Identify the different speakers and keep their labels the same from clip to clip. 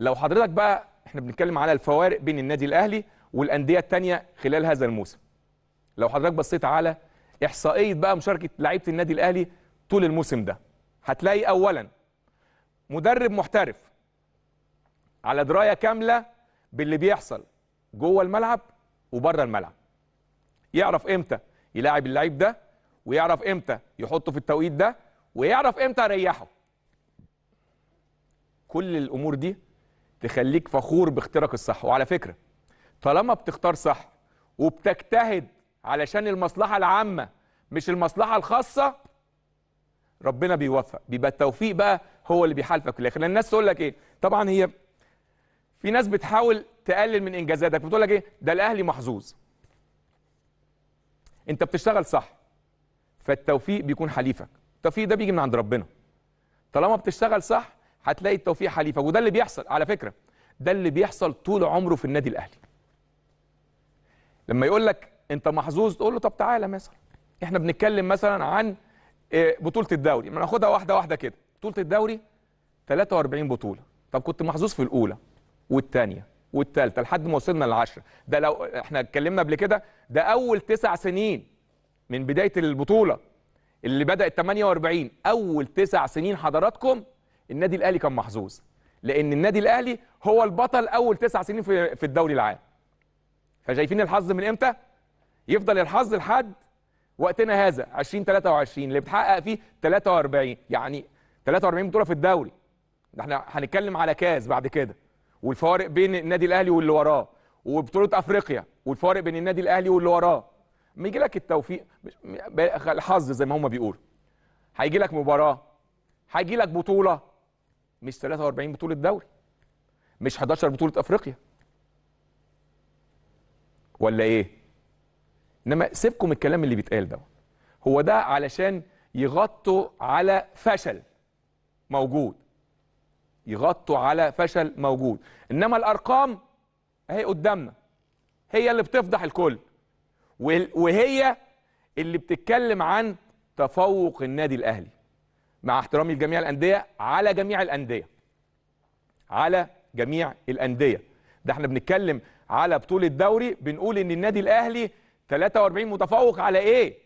Speaker 1: لو حضرتك بقى احنا بنتكلم على الفوارق بين النادي الاهلي والانديه الثانيه خلال هذا الموسم لو حضرتك بصيت على احصائيه بقى مشاركه لعيبه النادي الاهلي طول الموسم ده هتلاقي اولا مدرب محترف على درايه كامله باللي بيحصل جوه الملعب وبره الملعب يعرف امتى يلاعب اللعيب ده ويعرف امتى يحطه في التوقيت ده ويعرف امتى يريحه كل الامور دي تخليك فخور باختيارك الصح وعلى فكره طالما بتختار صح وبتجتهد علشان المصلحه العامه مش المصلحه الخاصه ربنا بيوفق بيبقى التوفيق بقى هو اللي بيحالفك في الاخر لان الناس تقول لك ايه طبعا هي في ناس بتحاول تقلل من انجازاتك بتقول لك ايه ده الاهلي محظوظ انت بتشتغل صح فالتوفيق بيكون حليفك التوفيق ده بيجي من عند ربنا طالما بتشتغل صح هتلاقي التوفيق حليفه وده اللي بيحصل على فكره ده اللي بيحصل طول عمره في النادي الاهلي لما يقول لك انت محظوظ تقول له طب تعالى مثلا احنا بنتكلم مثلا عن آه، بطوله الدوري ما ناخدها واحده واحده كده بطوله الدوري 43 بطوله طب كنت محظوظ في الاولى والثانيه والثالثه لحد ما وصلنا للعشره ده لو احنا اتكلمنا قبل كده ده اول تسع سنين من بدايه البطوله اللي بدات 48 اول تسع سنين حضراتكم النادي الاهلي كان محظوظ لان النادي الاهلي هو البطل اول تسع سنين في الدوري العام فشايفين الحظ من امتى يفضل الحظ لحد وقتنا هذا 2023 اللي بتحقق فيه 43 يعني 43 بطوله في الدوري ده احنا هنتكلم على كاس بعد كده والفوارق بين النادي الاهلي واللي وراه وبطوله افريقيا والفوارق بين النادي الاهلي واللي وراه يجي لك التوفيق الحظ زي ما هم بيقولوا هيجي لك مباراه هيجي لك بطوله مش 43 بطوله دوري مش 11 بطوله افريقيا ولا ايه انما سيبكم من الكلام اللي بيتقال ده هو ده علشان يغطوا على فشل موجود يغطوا على فشل موجود انما الارقام اهي قدامنا هي اللي بتفضح الكل وهي اللي بتتكلم عن تفوق النادي الاهلي مع احترامي لجميع الانديه على جميع الانديه على جميع الانديه ده احنا بنتكلم على بطوله دوري بنقول ان النادي الاهلي 43 متفوق على ايه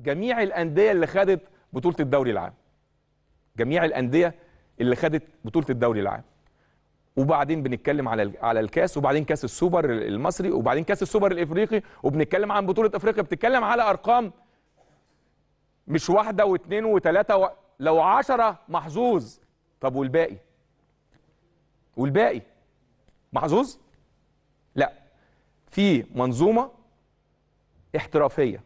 Speaker 1: جميع الانديه اللي خدت بطوله الدوري العام جميع الانديه اللي خدت بطوله الدوري العام وبعدين بنتكلم على على الكاس وبعدين كاس السوبر المصري وبعدين كاس السوبر الافريقي وبنتكلم عن بطوله افريقيا بتتكلم على ارقام مش واحده واثنين وثلاثه و... لو عشرة محظوظ طب والباقي والباقي محظوظ لا في منظومة احترافية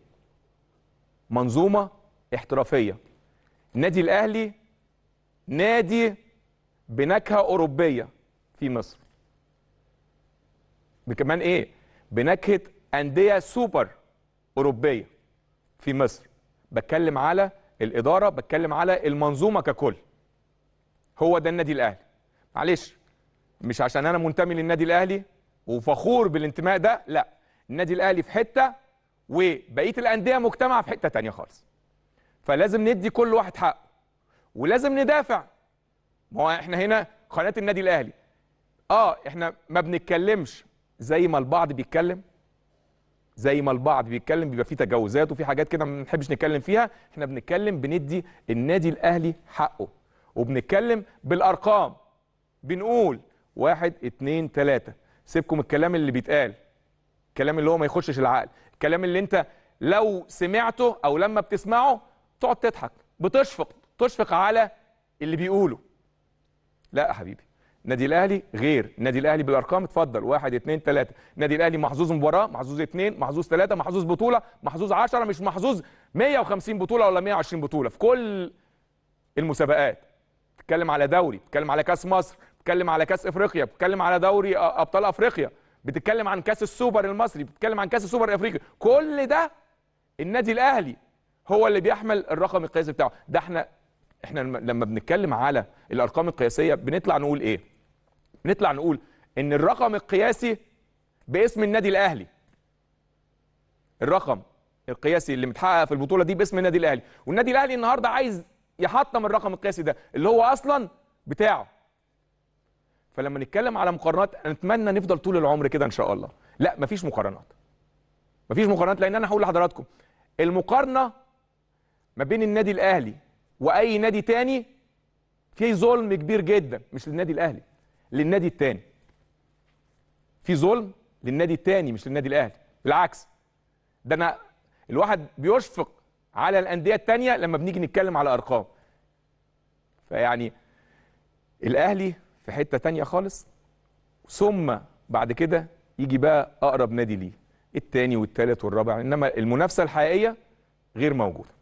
Speaker 1: منظومة احترافية النادي الأهلي نادي بنكهة أوروبية في مصر بكمان إيه بنكهة أندية سوبر أوروبية في مصر بتكلم على الاداره بتكلم على المنظومه ككل هو ده النادي الاهلي معلش مش عشان انا منتمي للنادي الاهلي وفخور بالانتماء ده لا النادي الاهلي في حته وبقيه الانديه مجتمعه في حته تانية خالص فلازم ندي كل واحد حقه ولازم ندافع ما هو احنا هنا قناه النادي الاهلي اه احنا ما بنتكلمش زي ما البعض بيتكلم زي ما البعض بيتكلم بيبقى فيه تجاوزات وفي حاجات كده ما بنحبش نتكلم فيها احنا بنتكلم بندي النادي الاهلي حقه وبنتكلم بالارقام بنقول واحد اتنين تلاتة سيبكم الكلام اللي بيتقال الكلام اللي هو ما يخشش العقل الكلام اللي انت لو سمعته او لما بتسمعه تقعد تضحك بتشفق تشفق على اللي بيقوله لا يا حبيبي نادي الاهلي غير نادي الاهلي بالارقام اتفضل 1 2 3 النادي الاهلي محظوظ مباراه محظوظ 2 محظوظ 3 محظوظ بطوله محظوظ 10 مش محظوظ 150 بطوله ولا 120 بطوله في كل المسابقات بتتكلم على دوري بتتكلم على كاس مصر بتتكلم على كاس افريقيا بتتكلم على دوري آه، آه، ابطال افريقيا بتتكلم عن كاس السوبر المصري بتتكلم عن كاس السوبر الافريقي كل ده النادي الاهلي هو اللي بيحمل الرقم القياسي بتاعه ده احنا احنا لما بنتكلم على الارقام القياسيه بنطلع نقول ايه بنطلع نقول ان الرقم القياسي باسم النادي الاهلي الرقم القياسي اللي متحقق في البطوله دي باسم النادي الاهلي والنادي الاهلي النهارده عايز يحطم الرقم القياسي ده اللي هو اصلا بتاعه فلما نتكلم على مقارنات نتمنى نفضل طول العمر كده ان شاء الله لا مفيش مقارنات مفيش مقارنات لان انا هقول لحضراتكم المقارنه ما بين النادي الاهلي واي نادي تاني في ظلم كبير جدا مش للنادي الاهلي للنادي الثاني في ظلم للنادي الثاني مش للنادي الاهلي بالعكس ده انا الواحد بيشفق على الانديه الثانيه لما بنيجي نتكلم على ارقام فيعني الاهلي في حته ثانيه خالص ثم بعد كده يجي بقى اقرب نادي ليه الثاني والثالث والرابع انما المنافسه الحقيقيه غير موجوده